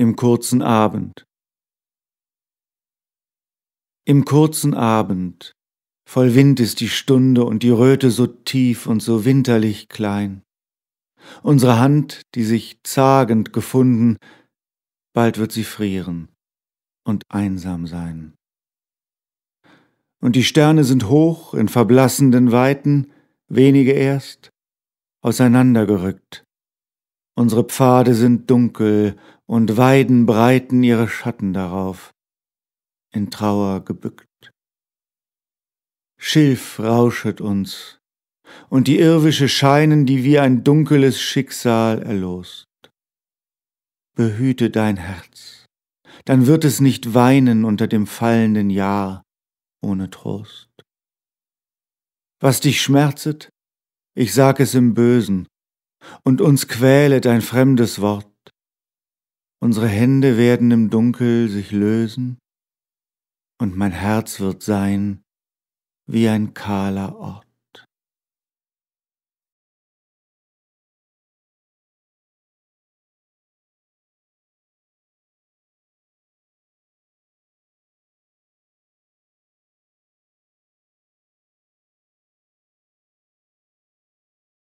im kurzen Abend. Im kurzen Abend, voll Wind ist die Stunde und die Röte so tief und so winterlich klein. Unsere Hand, die sich zagend gefunden, bald wird sie frieren und einsam sein. Und die Sterne sind hoch in verblassenden Weiten, wenige erst, auseinandergerückt. Unsere Pfade sind dunkel und Weiden breiten ihre Schatten darauf, in Trauer gebückt. Schilf rauschet uns, und die Irrwische scheinen, die wie ein dunkeles Schicksal erlost. Behüte dein Herz, dann wird es nicht weinen unter dem fallenden Jahr ohne Trost. Was dich schmerzet, ich sag es im Bösen, und uns quälet ein fremdes Wort. Unsere Hände werden im Dunkel sich lösen und mein Herz wird sein wie ein kahler Ort.